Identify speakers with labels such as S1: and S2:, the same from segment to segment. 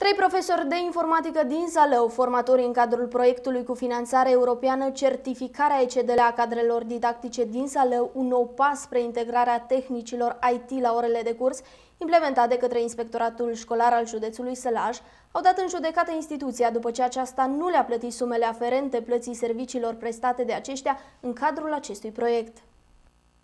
S1: Trei profesori de informatică din Zalău, formatori în cadrul proiectului cu finanțare europeană Certificarea ECD la cadrelor didactice din Zalău, un nou pas spre integrarea tehnicilor IT la orele de curs, implementat de către Inspectoratul Școlar al județului Sălaj, au dat în judecată instituția după ce aceasta nu le-a plătit sumele aferente plății serviciilor prestate de aceștia în cadrul acestui proiect.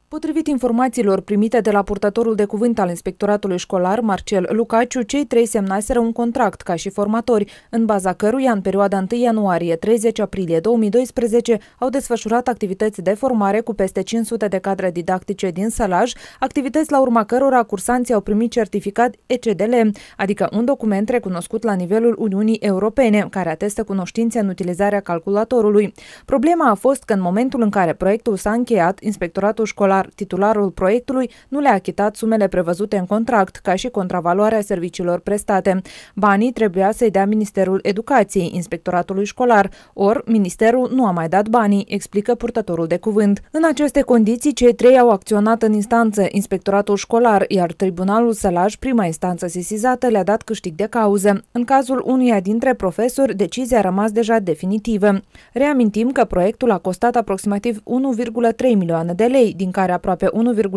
S2: Potrivit informațiilor primite de la purtătorul de cuvânt al inspectoratului școlar, Marcel Lucaciu, cei trei semnaseră un contract ca și formatori, în baza căruia în perioada 1 ianuarie-30 aprilie 2012 au desfășurat activități de formare cu peste 500 de cadre didactice din sălaj, activități la urma cărora cursanții au primit certificat ECDL, adică un document recunoscut la nivelul Uniunii Europene, care atestă cunoștințe în utilizarea calculatorului. Problema a fost că în momentul în care proiectul s-a încheiat, inspectoratul școlar titular, titularul proiectului nu le-a achitat sumele prevăzute în contract, ca și contravaloarea serviciilor prestate. Banii trebuia să-i dea Ministerul Educației, Inspectoratului Școlar, ori Ministerul nu a mai dat banii, explică purtătorul de cuvânt. În aceste condiții, cei trei au acționat în instanță, Inspectoratul Școlar, iar Tribunalul Sălaj, prima instanță sesizată, le-a dat câștig de cauză. În cazul unuia dintre profesori, decizia a rămas deja definitivă. Reamintim că proiectul a costat aproximativ 1,3 milioane de lei, din care care aproape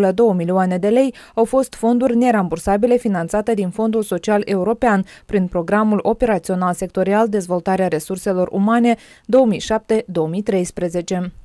S2: 1,2 milioane de lei au fost fonduri nerambursabile finanțate din Fondul Social European prin Programul Operațional Sectorial Dezvoltarea Resurselor Umane 2007-2013.